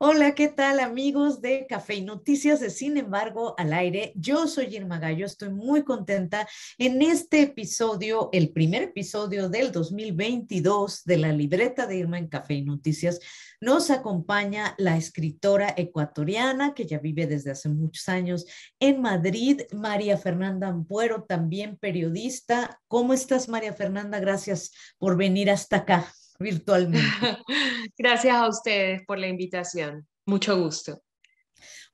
Hola, ¿qué tal amigos de Café y Noticias de Sin embargo al aire? Yo soy Irma Gallo, estoy muy contenta en este episodio, el primer episodio del 2022 de la libreta de Irma en Café y Noticias. Nos acompaña la escritora ecuatoriana que ya vive desde hace muchos años en Madrid, María Fernanda Ampuero, también periodista. ¿Cómo estás, María Fernanda? Gracias por venir hasta acá virtualmente. Gracias a ustedes por la invitación. Mucho gusto.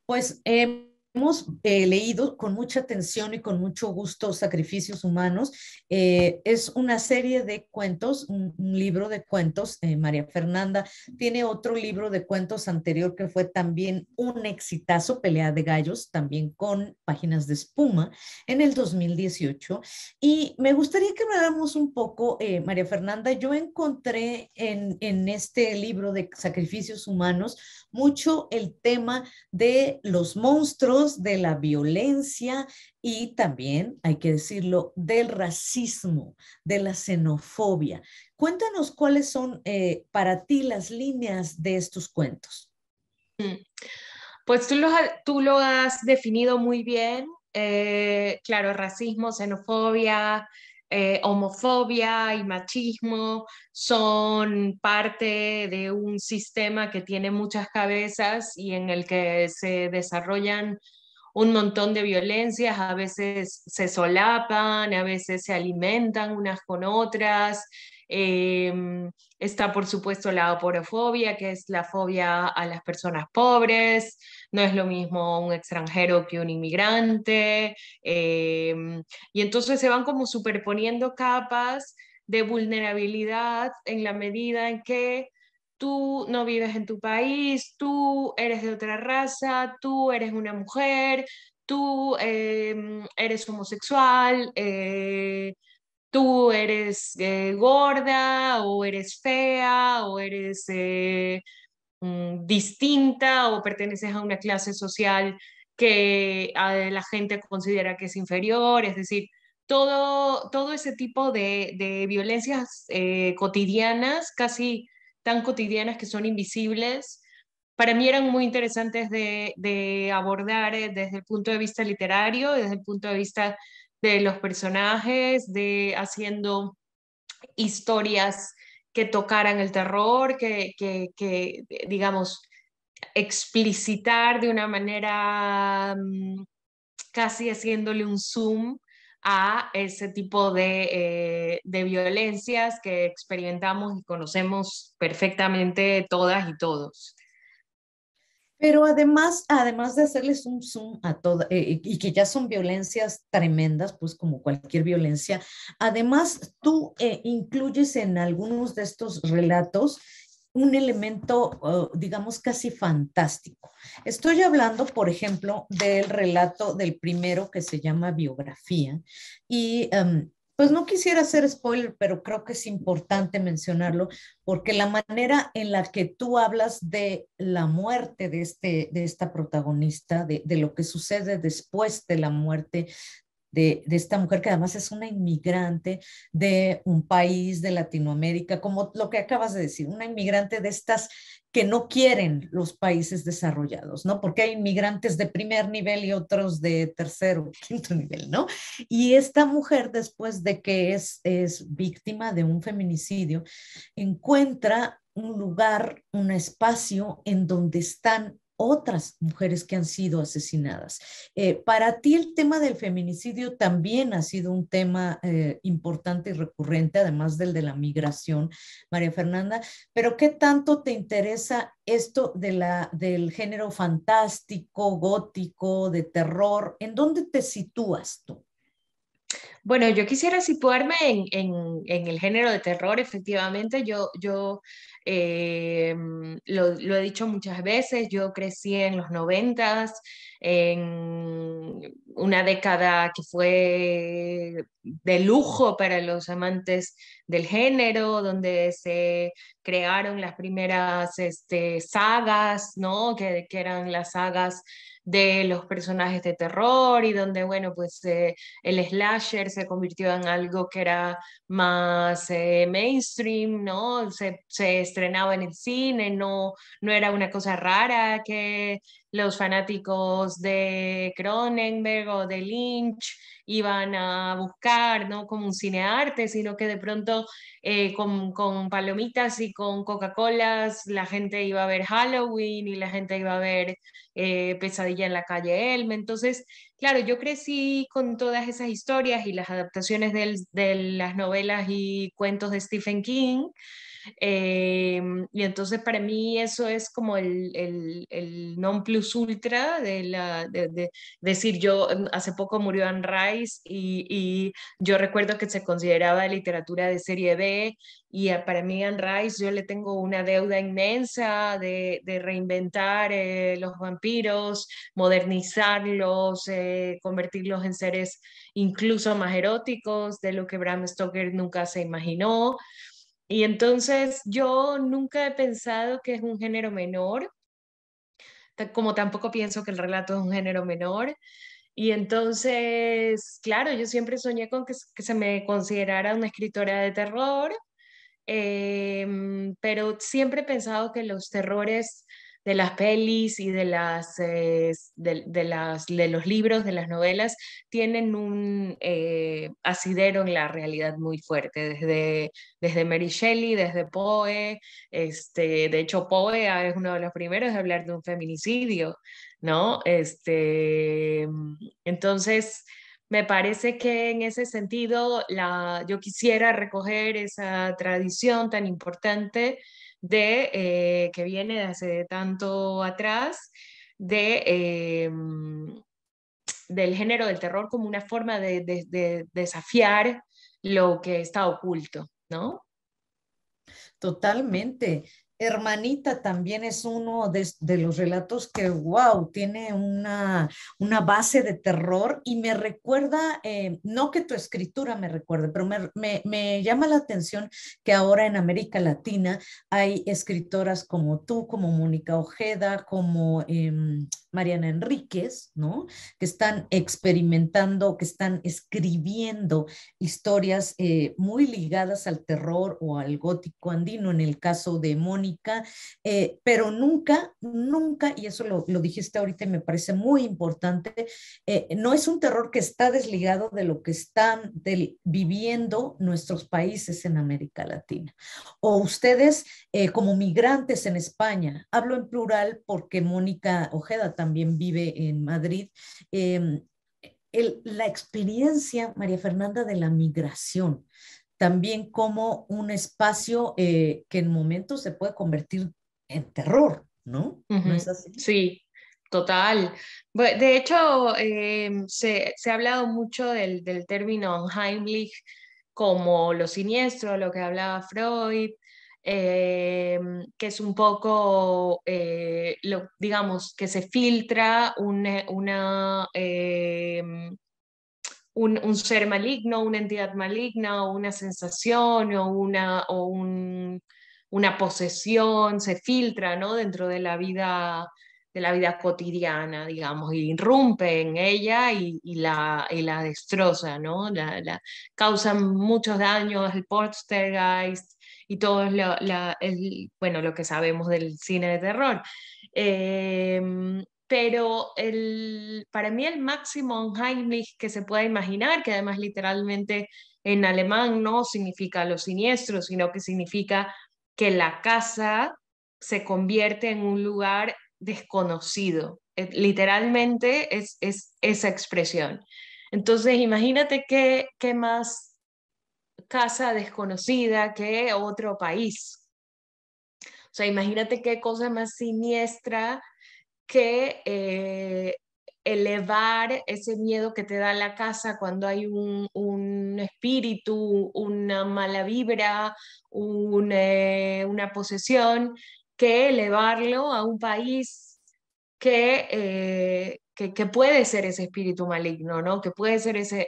Pues eh, hemos eh, leído con mucha atención y con mucho gusto Sacrificios Humanos. Eh, es una serie de cuentos, un, libro de cuentos. Eh, María Fernanda tiene otro libro de cuentos anterior que fue también un exitazo, Pelea de Gallos, también con Páginas de Espuma, en el 2018. Y me gustaría que habláramos un poco, María Fernanda, yo encontré en este libro de Sacrificios Humanos mucho el tema de los monstruos, de la violencia y también, hay que decirlo, del racismo, de la xenofobia. Cuéntanos cuáles son eh, para ti las líneas de estos cuentos. Mm. Pues tú lo, tú lo has definido muy bien. Eh, claro, racismo, xenofobia, eh, homofobia y machismo son parte de un sistema que tiene muchas cabezas y en el que se desarrollan un montón de violencias, a veces se solapan, a veces se alimentan unas con otras. Em, está, por supuesto, la oporofobia que es la fobia a las personas pobres. No es lo mismo un extranjero que un inmigrante. Em, y entonces se van como superponiendo capas de vulnerabilidad en la medida en que tú no vives en tu país, tú eres de otra raza, tú eres una mujer, tú em, eres homosexual, eh, tú eres eh, gorda o eres fea o eres eh, mm, distinta o perteneces a una clase social que la gente considera que es inferior, es decir, todo, todo ese tipo de, de violencias cotidianas casi tan cotidianas que son invisibles, para mí eran muy interesantes de, abordar eh, desde el punto de vista literario, desde el punto de vista de los personajes, de haciendo historias que tocaran el terror, que, digamos, explicitar de una manera mm, casi haciéndole un zoom a ese tipo eh, de, violencias que experimentamos y conocemos perfectamente todas y todos. Pero además, además de hacerles un zoom a todas, eh, y que ya son violencias tremendas, pues como cualquier violencia, además tú eh, incluyes en algunos de estos relatos un elemento, oh, digamos, casi fantástico. Estoy hablando, por ejemplo, del relato del primero que se llama Biografía y em, pues no quisiera hacer spoiler, pero creo que es importante mencionarlo porque la manera en la que tú hablas de la muerte de, este, de esta protagonista, de lo que sucede después de la muerte de, esta mujer que además es una inmigrante de un país de Latinoamérica, como lo que acabas de decir, una inmigrante de estas que no quieren los países desarrollados, ¿no? Porque hay inmigrantes de primer nivel y otros de tercero, quinto nivel, ¿no? Y esta mujer, después de que es, es víctima de un feminicidio, encuentra un lugar, un espacio en donde están otras mujeres que han sido asesinadas. Eh, para ti el tema del feminicidio también ha sido un tema eh, importante y recurrente, además del de la migración, María Fernanda, pero ¿qué tanto te interesa esto de la, del género fantástico, gótico, de terror? ¿En dónde te sitúas tú? Bueno, yo quisiera situarme en, el género de terror, efectivamente. Yo, yo Em, lo, he dicho muchas veces, yo crecí en los noventas, en una década que fue de lujo para los amantes del género, donde se crearon las primeras este, sagas, ¿no? que, eran las sagas de los personajes de terror y donde, bueno, pues eh, el slasher se convirtió en algo que era más eh, mainstream, ¿no? Se, se estrenaba en el cine, no, no era una cosa rara que los fanáticos de Cronenberg o de Lynch iban a buscar, no como un cinearte, sino que de pronto eh, con, palomitas y con Coca-Colas la gente iba a ver Halloween y la gente iba a ver eh, Pesadilla en la calle Elm. Entonces, claro, yo crecí con todas esas historias y las adaptaciones de las novelas y cuentos de Stephen King. Eh, y entonces para mí eso es como el non plus ultra de, la, de, decir, yo mm, hace poco murió Anne Rice y, yo recuerdo que se consideraba literatura de serie B y ah, para mí Anne Rice yo le tengo una deuda inmensa de, reinventar eh, los vampiros, modernizarlos, eh, convertirlos en seres incluso más eróticos de lo que Bram Stoker nunca se imaginó. Y entonces yo nunca he pensado que es un género menor como tampoco pienso que el relato es un género menor. Y entonces, claro, yo siempre soñé con que, se me considerara una escritora de terror, em, pero siempre he pensado que los terrores de las pelis y eh, de, las, de, los libros, de las novelas, tienen un eh, asidero en la realidad muy fuerte, desde, desde Mary Shelley, desde Poe, este, de hecho Poe es uno de los primeros de hablar de un feminicidio, ¿no? Este, entonces... Me parece que en ese sentido yo quisiera recoger esa tradición tan importante de, eh, que viene de hace tanto atrás, de, eh, mm, del género del terror como una forma de, de desafiar lo que está oculto, ¿no? Totalmente. Hermanita también es uno de, los relatos que, wow, tiene una, base de terror y me recuerda, eh, no que tu escritura me recuerde, pero me, llama la atención que ahora en América Latina hay escritoras como tú, como Mónica Ojeda, como em, Mariana Enríquez, ¿no? Que están experimentando, que están escribiendo historias eh, muy ligadas al terror o al gótico andino, en el caso de Mónica eh, pero nunca, nunca, y eso lo, dijiste ahorita y me parece muy importante, eh, no es un terror que está desligado de lo que están viviendo nuestros países en América Latina. O ustedes eh, como migrantes en España, hablo en plural porque Mónica Ojeda también vive en Madrid. la experiencia, María Fernanda, de la migración, también como un espacio eh, que en momentos se puede convertir en terror, ¿no? Sí, Total. De hecho, em, se, ha hablado mucho del, término Heimlich como lo siniestro, lo que hablaba Freud, em, que es un poco, eh, digamos, que se filtra una, em, un, ser maligno, una entidad maligna o una sensación o una, o una posesión se filtra ¿no? dentro de la vida de la vida cotidiana, digamos, y irrumpe en ella y, la, destroza, ¿no? La, causan muchos daños, el poltergeist y todo lo, bueno, lo que sabemos del cine de terror. Em, pero para mí el máximo Heimlich que se pueda imaginar, que además literalmente en alemán no significa lo siniestro, sino que significa que la casa se convierte en un lugar desconocido. Eh, literalmente es, esa expresión. Entonces, imagínate qué, qué más casa desconocida que otro país. O sea, imagínate qué cosa más siniestra que eh, elevar ese miedo que te da la casa cuando hay un, espíritu, una mala vibra, eh, una posesión, que elevarlo a un país que, eh, que, puede ser ese espíritu maligno, ¿no? Que puede ser ese,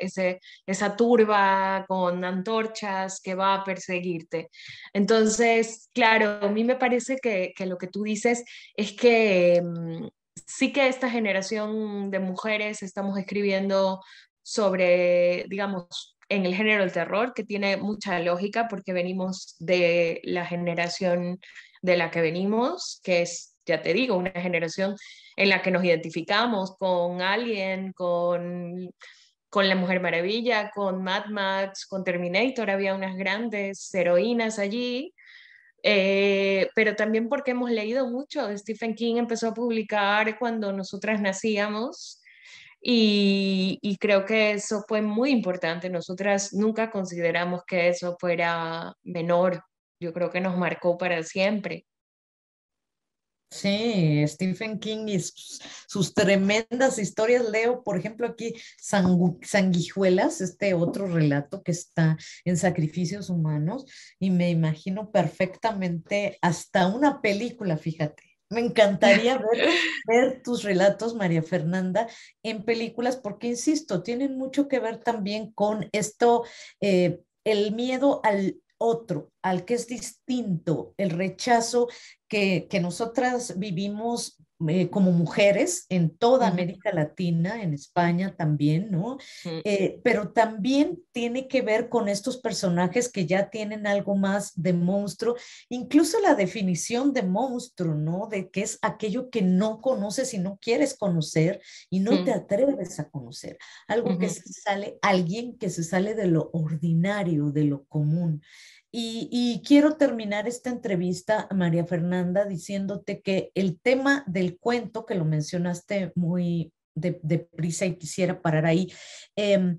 esa turba con antorchas que va a perseguirte. Entonces, claro, a mí me parece que, lo que tú dices es que mm, sí que esta generación de mujeres estamos escribiendo sobre, digamos, en el género del terror, que tiene mucha lógica porque venimos de la generación de la que venimos, que es ya te digo, una generación en la que nos identificamos con alguien con, La Mujer Maravilla, con Mad Max, con Terminator, había unas grandes heroínas allí. Eh, pero también porque hemos leído mucho. Stephen King empezó a publicar cuando nosotras nacíamos y, creo que eso fue muy importante. Nosotras nunca consideramos que eso fuera menor. Yo creo que nos marcó para siempre. Sí, Stephen King y sus, tremendas historias. Leo, por ejemplo, aquí Sanguijuelas, este otro relato que está en Sacrificios Humanos, y me imagino perfectamente hasta una película, fíjate. Me encantaría ver, tus relatos, María Fernanda, en películas, porque, insisto, tienen mucho que ver también con esto, eh, el miedo al otro, al que es distinto, el rechazo que, que nosotras vivimos eh, como mujeres en toda América Latina, en España también, ¿no? Eh, pero también tiene que ver con estos personajes que ya tienen algo más de monstruo, incluso la definición de monstruo, ¿no? De que es aquello que no conoces y no quieres conocer y no te atreves a conocer, algo que se sale, alguien que se sale de lo ordinario, de lo común. Y, quiero terminar esta entrevista, María Fernanda, diciéndote que el tema del cuento, que lo mencionaste muy deprisa y quisiera parar ahí, em,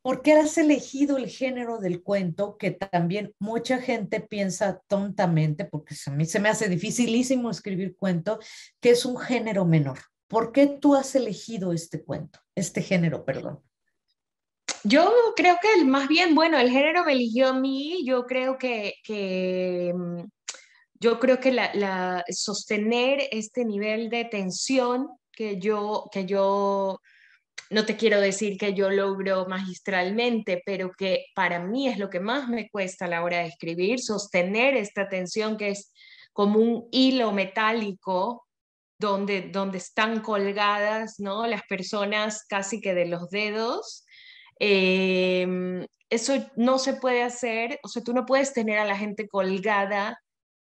¿por qué has elegido el género del cuento que también mucha gente piensa tontamente, porque a mí se me hace dificilísimo escribir cuento, que es un género menor? ¿Por qué tú has elegido este cuento, este género, perdón? Yo creo que el, más bien, bueno, el género me eligió a mí, yo creo que, que mm, yo creo que la, sostener este nivel de tensión que yo, que yo, no te quiero decir que yo logro magistralmente, pero que para mí es lo que más me cuesta a la hora de escribir, sostener esta tensión que es como un hilo metálico donde, donde están colgadas ¿no? las personas casi que de los dedos Em, eso no se puede hacer, o sea, tú no puedes tener a la gente colgada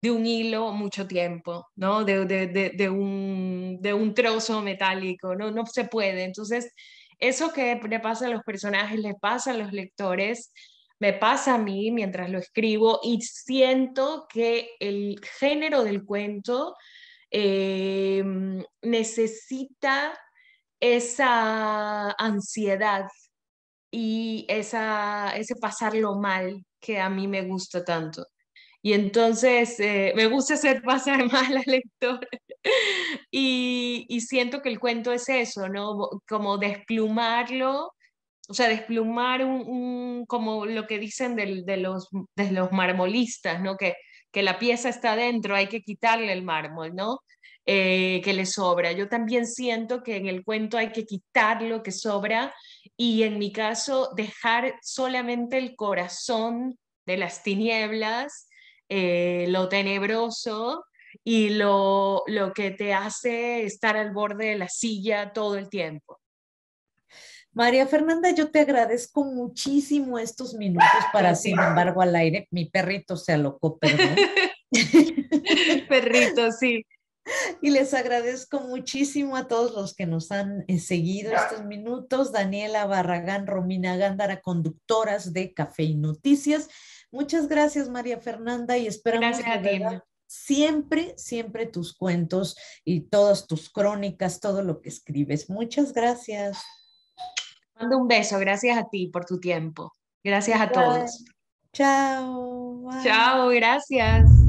de un hilo mucho tiempo, ¿no? De, un, trozo metálico, ¿no? No se puede. Entonces, eso que le pasa a los personajes, le pasa a los lectores, me pasa a mí mientras lo escribo y siento que el género del cuento em, necesita esa ansiedad y ese pasarlo mal que a mí me gusta tanto. Y entonces eh, me gusta hacer pasar mal al lector y, y, siento que el cuento es eso, ¿no? Como desplumarlo, o sea, desplumar un, como lo que dicen de, los, de los marmolistas, ¿no? Que, que la pieza está dentro, hay que quitarle el mármol, ¿no? Eh, que le sobra. Yo también siento que en el cuento hay que quitar lo que sobra y en mi caso dejar solamente el corazón de las tinieblas, eh, lo tenebroso y lo, lo que te hace estar al borde de la silla todo el tiempo. María Fernanda, yo te agradezco muchísimo estos minutos para, sin embargo, al aire. Mi perrito se alocó, perdón. perrito, sí. Y les agradezco muchísimo a todos los que nos han eh, seguido estos minutos. Daniela Barragán, Romina Gándara, conductoras de Café y Noticias. Muchas gracias, María Fernanda, y esperamos siempre, siempre tus cuentos y todas tus crónicas, todo lo que escribes. Muchas gracias. Mando un beso, gracias a ti por tu tiempo. Gracias a todos. Chao. Chao, gracias.